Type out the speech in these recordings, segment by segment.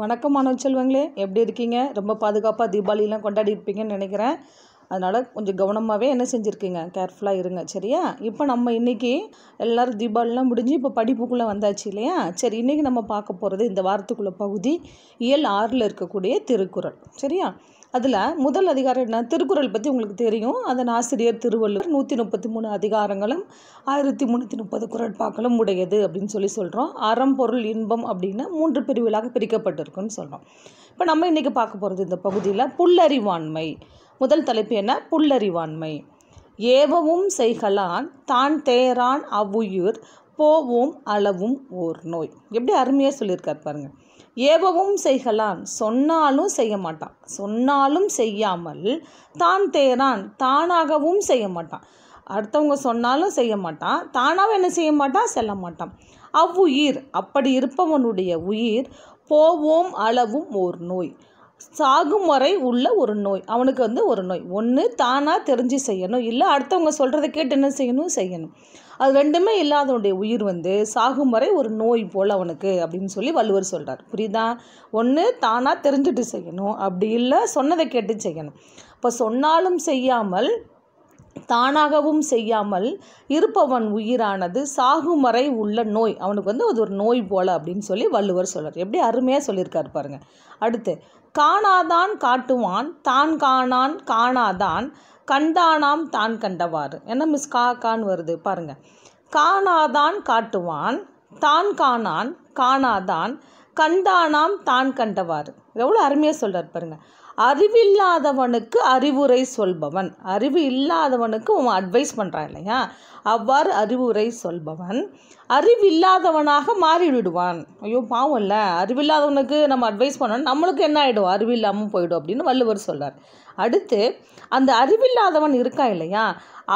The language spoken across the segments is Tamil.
வணக்கம் மாணவ செல்வங்களே எப்படி இருக்கீங்க ரொம்ப பாதுகாப்பாக தீபாவளிலாம் கொண்டாடி இருப்பீங்கன்னு நினைக்கிறேன் அதனால் கொஞ்சம் கவனமாகவே என்ன செஞ்சுருக்கீங்க கேர்ஃபுல்லாக இருங்க சரியா இப்போ நம்ம இன்றைக்கி எல்லோரும் தீபாவளிலாம் முடிஞ்சு இப்போ படிப்புக்குள்ளே வந்தாச்சு இல்லையா சரி இன்றைக்கி நம்ம பார்க்க போகிறது இந்த வாரத்துக்குள்ள பகுதி இயல் ஆறில் இருக்கக்கூடிய திருக்குறள் சரியா அதில் முதல் அதிகாரம் என்ன திருக்குறள் பற்றி உங்களுக்கு தெரியும் அதன் ஆசிரியர் திருவள்ளுவர் நூற்றி முப்பத்தி மூணு அதிகாரங்களும் ஆயிரத்தி முந்நூற்றி முப்பது குரட்பாக்களும் உடையது அப்படின்னு சொல்லி சொல்கிறோம் அறம் பொருள் இன்பம் அப்படின்னு மூன்று பிரிவுகளாக பிரிக்கப்பட்டிருக்குன்னு சொல்கிறோம் இப்போ நம்ம இன்றைக்கி பார்க்க போகிறது இந்த பகுதியில் புல்லறிவாண்மை முதல் தலைப்பு என்ன புல்லறிவாண்மை ஏவவும் செய்கலான் தான் தேரான் அவ்வுயிர் போவோம் அளவும் ஓர் நோய் எப்படி அருமையாக சொல்லியிருக்கார் பாருங்கள் ஏவவும் செய்கலான் சொன்னாலும் செய்ய மாட்டான் சொன்னாலும் செய்யாமல் தான் தேரான் தானாகவும் செய்ய மாட்டான் அடுத்தவங்க சொன்னாலும் செய்ய மாட்டான் தானாகவும் என்ன செய்ய மாட்டான் செல்ல மாட்டான் அவ்வுயிர் அப்படி இருப்பவனுடைய உயிர் போவோம் அளவும் ஓர் நோய் சாகும் வரை உள்ள ஒரு நோய் அவனுக்கு வந்து ஒரு நோய் ஒன்று தானாக தெரிஞ்சு செய்யணும் இல்லை அடுத்தவங்க சொல்கிறத கேட்டு என்ன செய்யணும் செய்யணும் அது ரெண்டுமே இல்லாதவனுடைய உயிர் வந்து சாகும் வரை ஒரு நோய் போல் அவனுக்கு அப்படின்னு சொல்லி வள்ளுவர் சொல்கிறார் புரியுதா ஒன்று தானாக தெரிஞ்சுட்டு செய்யணும் அப்படி இல்லை சொன்னதை கேட்டு செய்யணும் இப்போ சொன்னாலும் செய்யாமல் தானாகவும் செய்யாமல் இருப்பவன் உயிரானது சாகுமறை உள்ள நோய் அவனுக்கு வந்து அது ஒரு நோய் போல் அப்படின்னு சொல்லி வள்ளுவர் சொல்கிறார் எப்படி அருமையாக சொல்லியிருக்காரு பாருங்கள் அடுத்து காணாதான் காட்டுவான் தான் காணான் காணாதான் கண்டானாம் தான் கண்டவாறு என்ன மிஸ் கா கான் வருது பாருங்க காணாதான் காட்டுவான் தான் காணான் காணாதான் கண்டானாம் தான் கண்டவாறு எவ்வளோ அருமையாக சொல்கிறார் பாருங்கள் அறிவில்லாதவனுக்கு அறிவுரை சொல்பவன் அறிவு இல்லாதவனுக்கு உன் அட்வைஸ் பண்ணுறான் இல்லையா அவ்வாறு அறிவுரை சொல்பவன் அறிவில்லாதவனாக மாறிவிடுவான் ஐயோ பாவம் இல்லை அறிவில்லாதவனுக்கு நம்ம அட்வைஸ் பண்ணோம் நம்மளுக்கு என்ன ஆகிடும் அறிவில்லாமல் போயிடும் அப்படின்னு வள்ளுவர் சொல்கிறார் அடுத்து அந்த அறிவில்லாதவன் இருக்கான் இல்லையா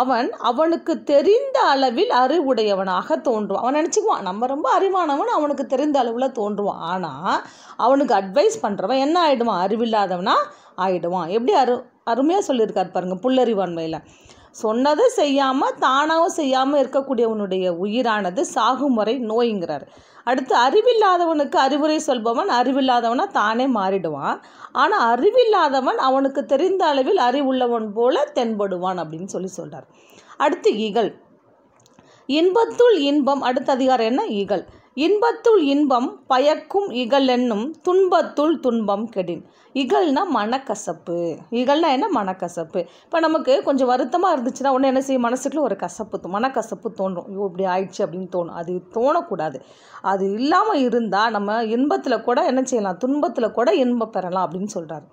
அவன் அவனுக்கு தெரிந்த அளவில் அறிவுடையவனாக தோன்றுவான் அவன் நினச்சிக்குவான் நம்ம ரொம்ப அறிவானவன் அவனுக்கு தெரிந்த அளவில் தோன்றுவான் ஆனால் அவனுக்கு அட்வைஸ் பண்ணுறவன் என்ன ஆகிடுவான் அறிவில்லாதவனாக ஆகிடுவான் எப்படி அரு அருமையாக சொல்லியிருக்கார் பாருங்கள் புல்லறிவான்மையில் சொன்னதும் செய்யாமல் தானாகவும் செய்யாமல் இருக்கக்கூடியவனுடைய உயிரானது சாகுமுறை நோய்ங்கிறார் அடுத்து அறிவில்லாதவனுக்கு அறிவுரை சொல்பவன் அறிவில்லாதவனாக தானே மாறிடுவான் ஆனால் அறிவில்லாதவன் அவனுக்கு தெரிந்த அளவில் அறிவுள்ளவன் போல தென்படுவான் அப்படின்னு சொல்லி சொல்கிறார் அடுத்து ஈகல் இன்பத்துள் இன்பம் அடுத்த அதிகாரம் என்ன ஈகல் இன்பத்துள் இன்பம் பயக்கும் என்னும் துன்பத்துள் துன்பம் கெடின் இகழ்னா மனக்கசப்பு இகழ்னா என்ன மனக்கசப்பு இப்போ நமக்கு கொஞ்சம் வருத்தமாக இருந்துச்சுன்னா ஒன்று என்ன செய்யும் மனசுக்குள்ளே ஒரு கசப்பு மனக்கசப்பு தோன்றும் ஐயோ இப்படி ஆயிடுச்சு அப்படின்னு தோணும் அது தோணக்கூடாது அது இல்லாமல் இருந்தால் நம்ம இன்பத்தில் கூட என்ன செய்யலாம் துன்பத்தில் கூட இன்பம் பெறலாம் அப்படின்னு சொல்கிறாரு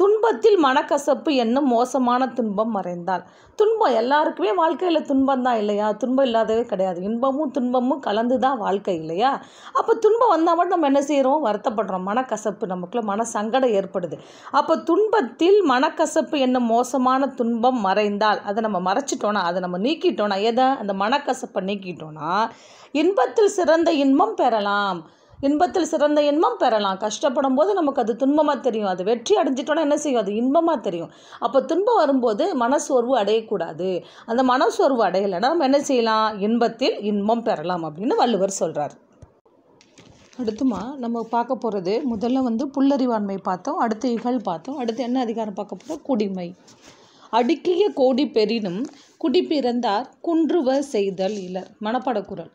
துன்பத்தில் மனக்கசப்பு என்னும் மோசமான துன்பம் மறைந்தால் துன்பம் எல்லாருக்குமே வாழ்க்கையில் துன்பம் தான் இல்லையா துன்பம் இல்லாதவே கிடையாது இன்பமும் துன்பமும் கலந்து தான் வாழ்க்கை இல்லையா அப்போ துன்பம் வந்தால் மட்டும் நம்ம என்ன செய்கிறோம் வருத்தப்படுறோம் மனக்கசப்பு நமக்குள்ள மன சங்கடம் ஏற்படுது அப்போ துன்பத்தில் மனக்கசப்பு என்னும் மோசமான துன்பம் மறைந்தால் அதை நம்ம மறைச்சிட்டோன்னா அதை நம்ம நீக்கிட்டோன்னா எதை அந்த மனக்கசப்பை நீக்கிட்டோன்னா இன்பத்தில் சிறந்த இன்பம் பெறலாம் இன்பத்தில் சிறந்த இன்பம் பெறலாம் கஷ்டப்படும் போது நமக்கு அது துன்பமாக தெரியும் அது வெற்றி அடைஞ்சிட்டோன்னா என்ன செய்யும் அது இன்பமாக தெரியும் அப்போ துன்பம் வரும்போது மனசோர்வு அடையக்கூடாது அந்த மனசோர்வு அடையலைன்னா நம்ம என்ன செய்யலாம் இன்பத்தில் இன்பம் பெறலாம் அப்படின்னு வள்ளுவர் சொல்கிறார் அடுத்துமா நம்ம பார்க்க போகிறது முதல்ல வந்து புல்லறிவாண்மை பார்த்தோம் அடுத்து இகழ் பார்த்தோம் அடுத்து என்ன அதிகாரம் பார்க்க போகிறோம் குடிமை அடுக்கிய கோடி பெரினும் குடி பிறந்தார் குன்றுவ செய்தல் இலர் மனப்பாடக்குரல்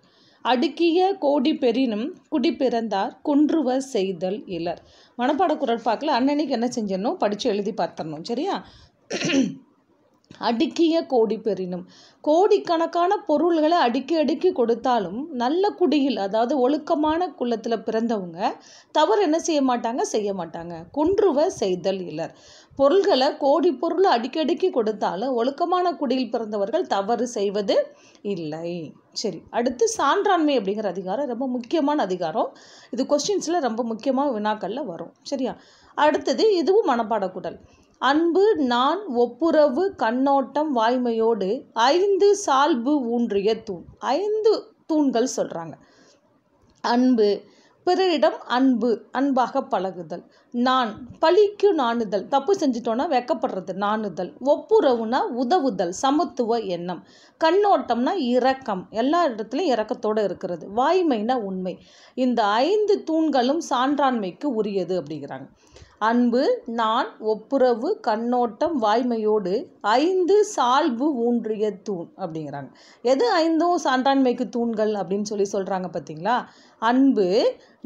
அடுக்கிய கோடி பெரினும் குடி பிறந்தார் குன்றுவ செய்தல் இலர் மனப்பாட பார்க்கல அன்னன்னைக்கு என்ன செஞ்சிடணும் படித்து எழுதி பார்த்துடணும் சரியா அடுக்கிய கோடி பெறினும் கோடிக்கணக்கான பொருள்களை அடுக்கி அடுக்கி கொடுத்தாலும் நல்ல குடியில் அதாவது ஒழுக்கமான குலத்தில் பிறந்தவங்க தவறு என்ன செய்ய மாட்டாங்க செய்ய மாட்டாங்க குன்றுவ செய்தல் இலர் பொருள்களை கோடி பொருள் அடிக்கடிக்கு கொடுத்தாலும் ஒழுக்கமான குடியில் பிறந்தவர்கள் தவறு செய்வது இல்லை சரி அடுத்து சான்றாண்மை அப்படிங்கிற அதிகாரம் ரொம்ப முக்கியமான அதிகாரம் இது கொஸ்டின்ஸில் ரொம்ப முக்கியமாக வினாக்களில் வரும் சரியா அடுத்தது இதுவும் மனப்பாடக்கூடல் அன்பு நான் ஒப்புரவு கண்ணோட்டம் வாய்மையோடு ஐந்து சால்பு ஊன்றிய தூண் ஐந்து தூண்கள் சொல்கிறாங்க அன்பு பிறரிடம் அன்பு அன்பாக பழகுதல் நான் பழிக்கு நாணுதல் தப்பு செஞ்சிட்டோன்னா வெக்கப்படுறது நாணுதல் ஒப்புரவுனா உதவுதல் சமத்துவ எண்ணம் கண்ணோட்டம்னா இரக்கம் எல்லா இடத்துலையும் இரக்கத்தோடு இருக்கிறது வாய்மைனா உண்மை இந்த ஐந்து தூண்களும் சான்றாண்மைக்கு உரியது அப்படிங்கிறாங்க அன்பு நான் ஒப்புரவு கண்ணோட்டம் வாய்மையோடு ஐந்து சால்பு ஊன்றிய தூண் அப்படிங்கிறாங்க எது ஐந்தும் சான்றாண்மைக்கு தூண்கள் அப்படின்னு சொல்லி சொல்கிறாங்க பார்த்தீங்களா அன்பு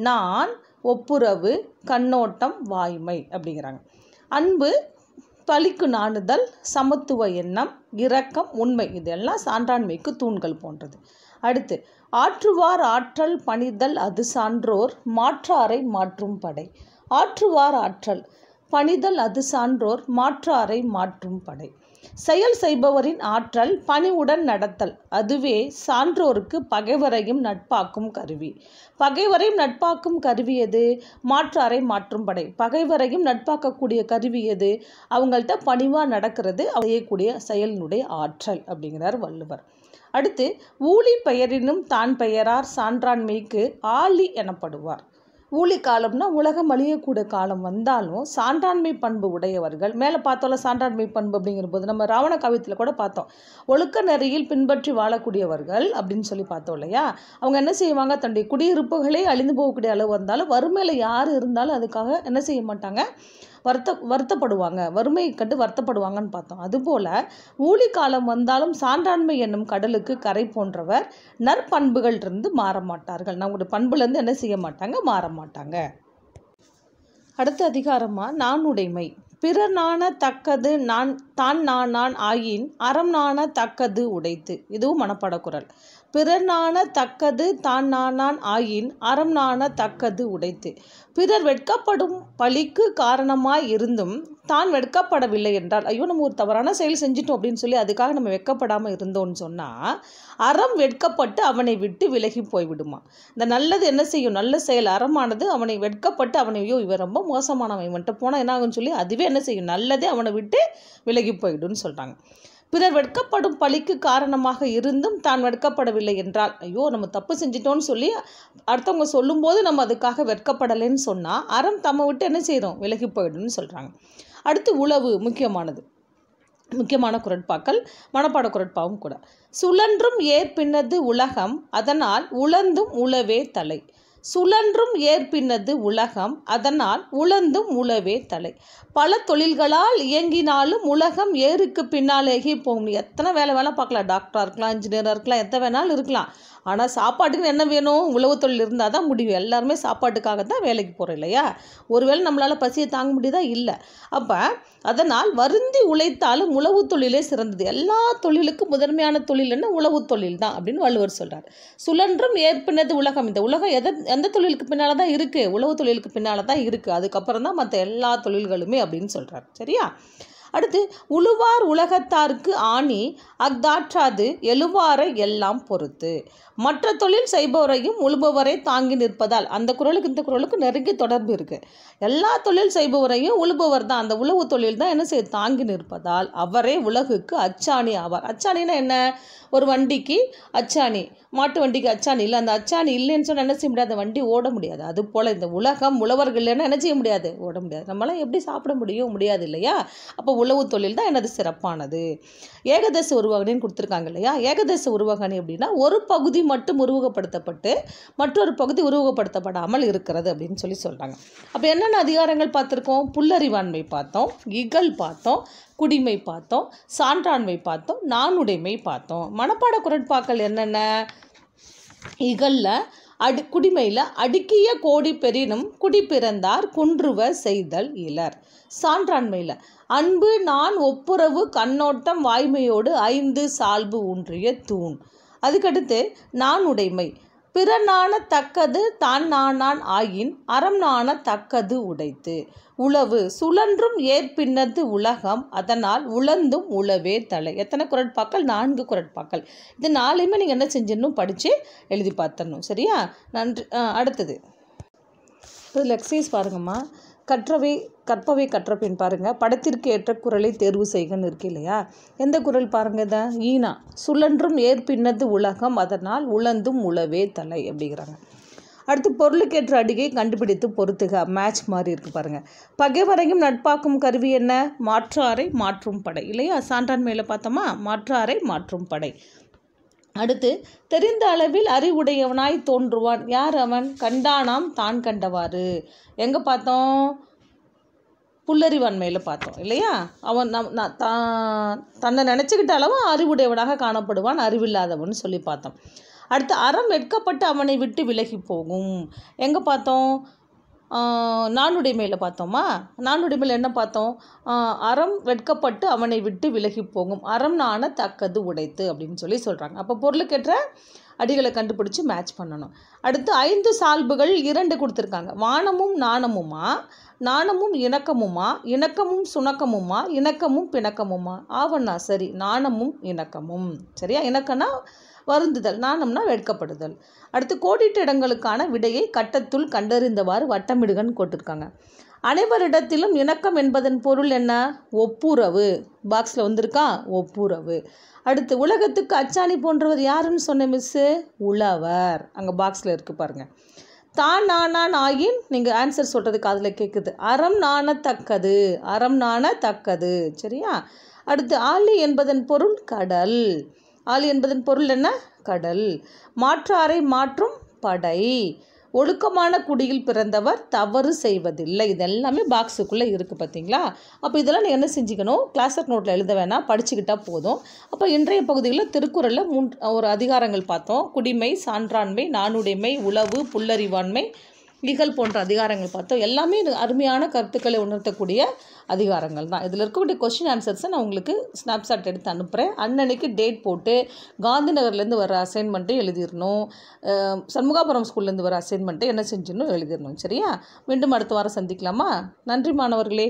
நான் ஒப்புரவு கண்ணோட்டம் வாய்மை அப்படிங்கிறாங்க அன்பு பழிக்கு நாணுதல் சமத்துவ எண்ணம் இரக்கம் உண்மை இதெல்லாம் சான்றாண்மைக்கு தூண்கள் போன்றது அடுத்து ஆற்றுவார் ஆற்றல் பணிதல் அது சான்றோர் மாற்றாரை மாற்றும் படை ஆற்றுவார் ஆற்றல் பணிதல் அது சான்றோர் மாற்றாரை மாற்றும் படை செயல் செய்பவரின் ஆற்றல் பணிவுடன் நடத்தல் அதுவே சான்றோருக்கு பகைவரையும் நட்பாக்கும் கருவி பகைவரையும் நட்பாக்கும் கருவி எது மாற்றாரை மாற்றும் படை பகைவரையும் நட்பாக்கக்கூடிய கருவி எது அவங்கள்ட்ட பணிவாக நடக்கிறது அடையக்கூடிய செயலினுடைய ஆற்றல் அப்படிங்கிறார் வள்ளுவர் அடுத்து ஊழி பெயரினும் தான் பெயரார் சான்றாண்மைக்கு ஆலி எனப்படுவார் ஊழி காலம்னா உலகம் அழியக்கூட காலம் வந்தாலும் சான்றாண்மை பண்பு உடையவர்கள் மேலே பார்த்தோம்ல சான்றாண்மை பண்பு அப்படிங்கிற போது நம்ம ராவண காவியத்தில் கூட பார்த்தோம் ஒழுக்க நெறியில் பின்பற்றி வாழக்கூடியவர்கள் அப்படின்னு சொல்லி பார்த்தோம் இல்லையா அவங்க என்ன செய்வாங்க தன்னுடைய குடியிருப்புகளே அழிந்து போகக்கூடிய அளவு வந்தாலும் வறுமையில் யார் இருந்தாலும் அதுக்காக என்ன செய்ய மாட்டாங்க வருத்த வருத்தப்படுவாங்க வறுமை கண்டு வருத்தப்படுவாங்கன்னு பார்த்தோம் அதுபோல் ஊழி காலம் வந்தாலும் சான்றாண்மை என்னும் கடலுக்கு கரை போன்றவர் நற்பண்புகள் இருந்து மாற மாட்டார்கள் நம்மளுடைய பண்புலேருந்து என்ன செய்ய மாட்டாங்க மாற மாட்டாங்க அடுத்த அதிகாரமாக நானுடைமை பிறர் நாண தக்கது நான் தான் நான் நான் ஆயின் அறம் நாண தக்கது உடைத்து இதுவும் மனப்பாடக்குரல் பிறர் நாண தக்கது தான் நான் நான் ஆயின் அறம் நாண தக்கது உடைத்து பிறர் வெட்கப்படும் பழிக்கு காரணமாய் இருந்தும் தான் வெட்கப்படவில்லை என்றால் ஐயோ நம்ம ஒரு தவறான செயல் செஞ்சிட்டோம் அப்படின்னு சொல்லி அதுக்காக நம்ம வெட்கப்படாமல் இருந்தோம்னு சொன்னால் அறம் வெட்கப்பட்டு அவனை விட்டு விலகி போய்விடுமா இந்த நல்லது என்ன செய்யும் நல்ல செயல் அறமானது அவனை வெட்கப்பட்டு அவனையோ இவன் ரொம்ப மோசமானவன் இவன்கிட்ட போனால் என்ன ஆகும்னு சொல்லி அதுவே என்ன செய்யும் நல்லதே அவனை விட்டு விலகி போயிடும்னு சொல்கிறாங்க பிறர் வெட்கப்படும் பழிக்கு காரணமாக இருந்தும் தான் வெட்கப்படவில்லை என்றால் ஐயோ நம்ம தப்பு செஞ்சிட்டோன்னு சொல்லி அடுத்தவங்க சொல்லும்போது நம்ம அதுக்காக வெட்கப்படலைன்னு சொன்னால் அறம் தம்மை விட்டு என்ன செய்கிறோம் விலகி போயிடும்னு சொல்கிறாங்க அடுத்து உளவு முக்கியமானது முக்கியமான குரட்பாக்கள் மனப்பாட குரட்பாவும் கூட சுழன்றும் ஏற்பின்னது உலகம் அதனால் உழந்தும் உளவே தலை சுழன்றும் ஏற்பின்னது உலகம் அதனால் உழந்தும் உழவே தலை பல தொழில்களால் இயங்கினாலும் உலகம் ஏருக்கு பின்னாலேயே போகும் எத்தனை வேலை வேலை பார்க்கலாம் டாக்டராக இருக்கலாம் இன்ஜினியராக இருக்கலாம் எத்தனை வேணாலும் இருக்கலாம் ஆனால் சாப்பாட்டுக்குன்னு என்ன வேணும் உழவு தொழில் இருந்தால் தான் முடியும் எல்லாருமே சாப்பாட்டுக்காக தான் வேலைக்கு போகிறோம் இல்லையா ஒருவேளை நம்மளால் பசியை தாங்க முடியுதா இல்லை அப்போ அதனால் வருந்தி உழைத்தாலும் உழவு தொழிலே சிறந்தது எல்லா தொழிலுக்கும் முதன்மையான தொழில்னா உழவு தொழில் தான் அப்படின்னு வள்ளுவர் சொல்கிறார் சுழன்றும் ஏற்பினது உலகம் இந்த உலகம் எதை எந்த தொழிலுக்கு பின்னால் தான் இருக்குது உழவு தொழிலுக்கு பின்னால் தான் இருக்குது அதுக்கப்புறம் தான் மற்ற எல்லா தொழில்களுமே அப்படின்னு சொல்கிறார் சரியா அடுத்து உழுவார் உலகத்தார்க்கு ஆணி அக்தாற்றாது எழுவார எல்லாம் பொறுத்து மற்ற தொழில் செய்பவரையும் உழுபவரை தாங்கி நிற்பதால் அந்த குரலுக்கு இந்த குரலுக்கு நெருங்கி தொடர்பு இருக்குது எல்லா தொழில் செய்பவரையும் உழுபவர் தான் அந்த உழவு தொழில் தான் என்ன செய்ய தாங்கி நிற்பதால் அவரே உலகுக்கு அச்சாணி ஆவார் அச்சாணினா என்ன ஒரு வண்டிக்கு அச்சாணி மாட்டு வண்டிக்கு அச்சாணி இல்லை அந்த அச்சாணி இல்லைன்னு சொன்னால் என்ன செய்ய முடியாது அந்த வண்டி ஓட முடியாது அது போல் இந்த உலகம் உழவர்கள் இல்லைன்னா என்ன செய்ய முடியாது ஓட முடியாது நம்மளால் எப்படி சாப்பிட முடியும் முடியாது இல்லையா அப்போ உழவு தொழில் தான் எனது சிறப்பானது ஏகதச உருவகணின்னு கொடுத்துருக்காங்க இல்லையா ஏகதச உருவகணி அப்படின்னா ஒரு பகுதி மட்டும் உருவகப்படுத்தப்பட்டு மற்றொரு பகுதி உருவகப்படுத்தப்படாமல் இருக்கிறது அப்படின்னு சொல்லி சொல்கிறாங்க அப்போ என்னென்ன அதிகாரங்கள் பார்த்துருக்கோம் புல்லறிவாண்மை பார்த்தோம் இகல் பார்த்தோம் குடிமை பார்த்தோம் சான்றாண்மை பார்த்தோம் நானுடைமை பார்த்தோம் மனப்பாட குரட்பாக்கள் என்னென்ன இகலில் அடு குடிமையில் அடுக்கிய கோடி பெரினும் குடி பிறந்தார் குன்றுவ செய்தல் இலர் சான்றாண்மையில் அன்பு நான் ஒப்புரவு கண்ணோட்டம் வாய்மையோடு ஐந்து சால்பு ஊன்றிய தூண் அதுக்கடுத்து நான் உடைமை பிற நாண தக்கது தான் நானான் ஆயின் அறம் நான தக்கது உடைத்து உளவு சுழன்றும் ஏற்பின்னது உலகம் அதனால் உழந்தும் உளவே தலை எத்தனை குரட்பாக்கள் நான்கு குரட்பாக்கள் இது நாளையுமே நீங்கள் என்ன செஞ்சிடணும் படித்து எழுதி பார்த்துடணும் சரியா நன்றி அடுத்தது இப்போ லெக்ஸைஸ் பாருங்கம்மா கற்றவை கற்பவை கற்றபின் பாருங்கள் படத்திற்கு ஏற்ற குரலை தேர்வு செய்கன்னு இருக்கு இல்லையா எந்த குரல் பாருங்கள் தான் ஈனா சுழன்றும் ஏற்பின்னது உலகம் அதனால் உழந்தும் உழவே தலை அப்படிங்கிறாங்க அடுத்து பொருளுக்கேற்ற அடியை கண்டுபிடித்து பொறுத்துக மேட்ச் மாதிரி இருக்குது பாருங்கள் பகைவரையும் நட்பாக்கும் கருவி என்ன மாற்றாரை மாற்றும் படை இல்லையா சான்றான் மேலே பார்த்தோமா மாற்றாரை மாற்றும் படை அடுத்து தெரிந்த அளவில் அறிவுடையவனாய் தோன்றுவான் யார் அவன் கண்டானாம் தான் கண்டவாறு எங்கே பார்த்தோம் புல்லறிவான்மையில் பார்த்தோம் இல்லையா அவன் நம் தான் தன்னை நினச்சிக்கிட்ட அளவும் அறிவுடையவனாக காணப்படுவான் அறிவில்லாதவன் சொல்லி பார்த்தோம் அடுத்து அறம் வெட்கப்பட்டு அவனை விட்டு விலகி போகும் எங்கே பார்த்தோம் நாலுடைமையில் பார்த்தோமா நாலுடைமையில் என்ன பார்த்தோம் அறம் வெட்கப்பட்டு அவனை விட்டு விலகி போகும் அறம் நாண தக்கது உடைத்து அப்படின்னு சொல்லி சொல்கிறாங்க அப்போ பொருளுக்கேற்ற அடிகளை கண்டுபிடிச்சி மேட்ச் பண்ணணும் அடுத்து ஐந்து சால்புகள் இரண்டு கொடுத்துருக்காங்க வானமும் நாணமுமா நாணமும் இணக்கமுமா இணக்கமும் சுணக்கமுமா இணக்கமும் பிணக்கமுமா ஆவண்ணா சரி நாணமும் இணக்கமும் சரியா இணக்கம்னா வருந்துதல் நாணம்னா வெட்கப்படுதல் அடுத்து கோடிட்டு இடங்களுக்கான விடையை கட்டத்துள் கண்டறிந்தவாறு வட்டமிடுகன் கொட்டிருக்காங்க அனைவரிடத்திலும் இணக்கம் என்பதன் பொருள் என்ன ஒப்புரவு பாக்ஸில் வந்திருக்கா ஒப்புரவு அடுத்து உலகத்துக்கு அச்சாணி போன்றவர் யாருன்னு சொன்ன மிஸ்ஸு உழவர் அங்கே பாக்ஸில் இருக்குது பாருங்கள் தான் நானான் ஆயின் நீங்கள் ஆன்சர் சொல்கிறதுக்கு அதில் கேட்குது அறம் நாணத்தக்கது அறம் நாணத்தக்கது சரியா அடுத்து ஆலி என்பதன் பொருள் கடல் ஆள் என்பதன் பொருள் என்ன கடல் மாற்று அறை மாற்றும் படை ஒழுக்கமான குடியில் பிறந்தவர் தவறு செய்வதில்லை இதெல்லாமே பாக்ஸுக்குள்ளே இருக்குது பார்த்தீங்களா அப்போ இதெல்லாம் நீ என்ன செஞ்சுக்கணும் கிளாஸர் நோட்டில் எழுத வேணாம் படிச்சுக்கிட்டால் போதும் அப்போ இன்றைய பகுதியில் திருக்குறளில் மூன்று ஒரு அதிகாரங்கள் பார்த்தோம் குடிமை சான்றாண்மை நானுடைமை உளவு புல்லறிவாண்மை இகல் போன்ற அதிகாரங்கள் பார்த்தோம் எல்லாமே இது அருமையான கருத்துக்களை உணர்த்தக்கூடிய அதிகாரங்கள் தான் இதில் இருக்கக்கூடிய கொஸ்டின் ஆன்சர்ஸை நான் உங்களுக்கு ஸ்னாப்ஷாட் எடுத்து அனுப்புகிறேன் அன்னன்னைக்கு டேட் போட்டு காந்தி நகர்லேருந்து வர அசைன்மெண்ட்டும் எழுதிடணும் சண்முகாபுரம் ஸ்கூல்லேருந்து வர அசைன்மெண்ட்டை என்ன செஞ்சிடணும் எழுதிடணும் சரியா மீண்டும் அடுத்த வாரம் சந்திக்கலாமா நன்றி மாணவர்களே